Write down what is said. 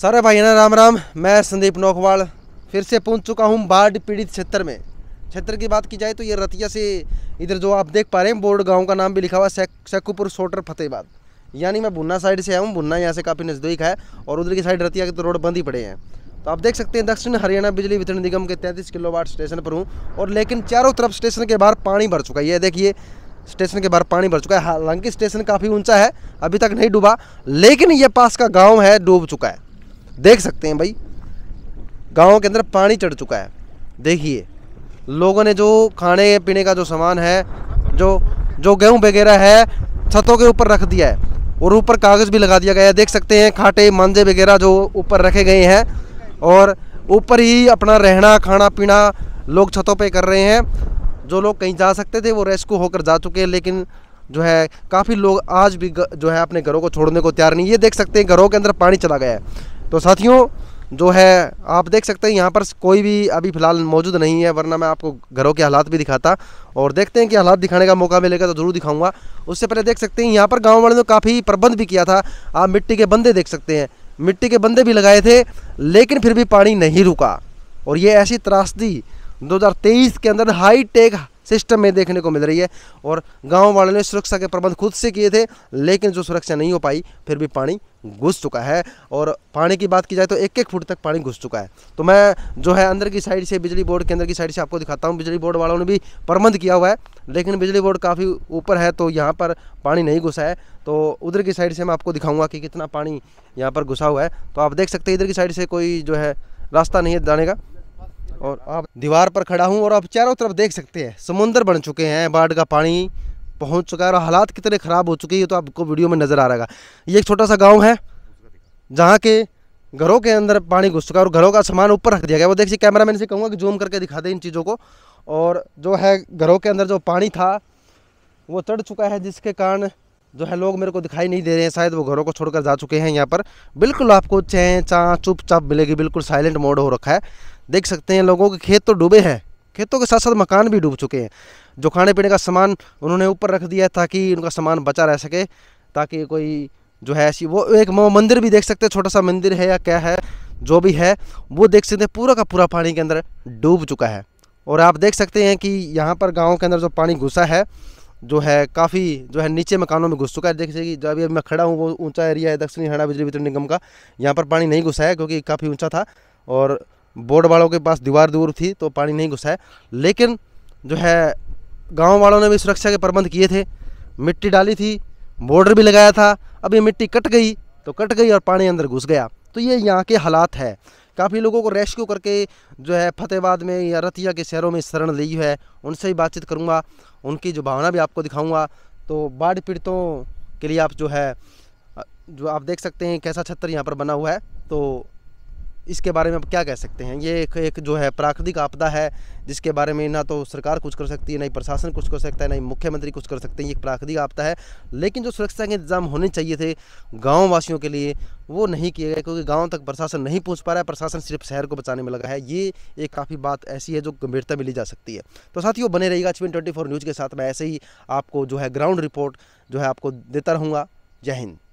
सारे भाई ना राम राम मैं संदीप नोकवाल फिर से पहुंच चुका हूं बाढ़ पीड़ित क्षेत्र में क्षेत्र की बात की जाए तो ये रतिया से इधर जो आप देख पा रहे हैं बोर्ड गांव का नाम भी लिखा हुआ सेक सेकुपुर सोटर फतेहबाद यानी मैं भुन्ना साइड से आया हूँ भुन्ना यहाँ से काफ़ी नज़दीक है और उधर की साइड रतिया के तो रोड बंद ही पड़े हैं तो आप देख सकते हैं दक्षिण हरियाणा बिजली वितरण निगम के तैंतीस किलोवाट स्टेशन पर हूँ और लेकिन चारों तरफ स्टेशन के बाहर पानी भर चुका है ये देखिए स्टेशन के बाहर पानी भर चुका है हालांकि स्टेशन काफ़ी ऊंचा है अभी तक नहीं डूबा लेकिन ये पास का गांव है डूब चुका है देख सकते हैं भाई गाँव के अंदर पानी चढ़ चुका है देखिए लोगों ने जो खाने पीने का जो सामान है जो जो गेहूँ वगैरह है छतों के ऊपर रख दिया है और ऊपर कागज़ भी लगा दिया गया है देख सकते हैं खाटे मांजे वगैरह जो ऊपर रखे गए हैं और ऊपर ही अपना रहना खाना पीना लोग छतों पे कर रहे हैं जो लोग कहीं जा सकते थे वो रेस्क्यू होकर जा चुके हैं लेकिन जो है काफ़ी लोग आज भी जो है अपने घरों को छोड़ने को तैयार नहीं ये देख सकते हैं घरों के अंदर पानी चला गया है तो साथियों जो है आप देख सकते हैं यहाँ पर कोई भी अभी फ़िलहाल मौजूद नहीं है वरना मैं आपको घरों के हालात भी दिखाता और देखते हैं कि हालात दिखाने का मौका मिलेगा तो ज़रूर दिखाऊंगा उससे पहले देख सकते हैं यहाँ पर गाँव वालों ने काफ़ी प्रबंध भी किया था आप मिट्टी के बंदे देख सकते हैं मिट्टी के बंदे भी लगाए थे लेकिन फिर भी पानी नहीं रुका और ये ऐसी त्रासदी दो के अंदर हाई टेक सिस्टम में देखने को मिल रही है और गाँव वालों ने सुरक्षा के प्रबंध खुद से किए थे लेकिन जो सुरक्षा नहीं हो पाई फिर भी पानी घुस चुका है और पानी की बात की जाए तो एक एक फुट तक पानी घुस चुका है तो मैं जो है अंदर की साइड से बिजली बोर्ड के अंदर की साइड से आपको दिखाता हूँ बिजली बोर्ड वालों ने भी प्रबंध किया हुआ है लेकिन बिजली बोर्ड काफ़ी ऊपर है तो यहाँ पर पानी नहीं घुसा है तो उधर की साइड से मैं आपको दिखाऊँगा कि कितना पानी यहाँ पर घुसा हुआ है तो आप देख सकते हैं इधर की साइड से कोई जो है रास्ता नहीं है जाने का और आप दीवार पर खड़ा हूँ और आप चारों तरफ देख सकते हैं समुंदर बन चुके हैं बाढ़ का पानी पहुँच चुका है और हालात कितने ख़राब हो चुके हैं तो आपको वीडियो में नज़र आ रहा है ये एक छोटा सा गाँव है जहाँ के घरों के अंदर पानी घुस चुका है और घरों का सामान ऊपर रख दिया गया वो देखिए कैमरा मैन से कहूँगा कि जूम करके दिखा दे इन चीज़ों को और जो है घरों के अंदर जो पानी था वो चढ़ चुका है जिसके कारण जो है लोग मेरे को दिखाई नहीं दे रहे हैं शायद वो घरों को छोड़कर जा चुके हैं यहाँ पर बिल्कुल आपको चैं चाँ चुपचाप मिलेगी बिल्कुल साइलेंट मोड हो रखा है देख सकते हैं लोगों के खेत तो डूबे हैं खेतों के साथ साथ मकान भी डूब चुके हैं जो खाने पीने का सामान उन्होंने ऊपर रख दिया ताकि उनका सामान बचा रह सके ताकि कोई जो है ऐसी वो एक मंदिर भी देख सकते हैं छोटा सा मंदिर है या क्या है जो भी है वो देख सकते हैं पूरा का पूरा पानी के अंदर डूब चुका है और आप देख सकते हैं कि यहाँ पर गाँव के अंदर जो पानी घुसा है जो है काफ़ी जो है नीचे मकानों में घुस चुका है देख सकते जो अभी मैं खड़ा हूँ वो ऊँचा एरिया है दक्षिणी हरियाणा बिजली वितरण निगम का यहाँ पर पानी नहीं घुसा है क्योंकि काफ़ी ऊँचा था और बोर्ड वालों के पास दीवार दूर थी तो पानी नहीं घुसा है लेकिन जो है गांव वालों ने भी सुरक्षा के प्रबंध किए थे मिट्टी डाली थी बॉर्डर भी लगाया था अब ये मिट्टी कट गई तो कट गई और पानी अंदर घुस गया तो ये यहाँ के हालात है काफ़ी लोगों को रेस्क्यू करके जो है फतेहबाद में या रतिया के शहरों में शरण ली है उनसे ही बातचीत करूँगा उनकी जो भावना भी आपको दिखाऊँगा तो बाढ़ पीड़ितों के लिए आप जो है जो आप देख सकते हैं कैसा छत्तर यहाँ पर बना हुआ है तो इसके बारे में आप क्या कह सकते हैं ये एक, एक जो है प्राकृतिक आपदा है जिसके बारे में ना तो सरकार कुछ कर सकती है ना ही प्रशासन कुछ कर सकता है ना ही मुख्यमंत्री कुछ कर सकते हैं ये एक प्राकृतिक आपदा है लेकिन जो सुरक्षा के इंतजाम होने चाहिए थे गाँव वासियों के लिए वो नहीं किए गए क्योंकि गाँव तक प्रशासन नहीं पहुँच पा रहा है प्रशासन सिर्फ शहर को बचाने में लगा है ये एक काफ़ी बात ऐसी है जो गंभीरता मिली जा सकती है तो साथियों बने रहेगा अच्छी ट्वेंटी न्यूज़ के साथ मैं ऐसे ही आपको जो है ग्राउंड रिपोर्ट जो है आपको देता रहूँगा जय हिंद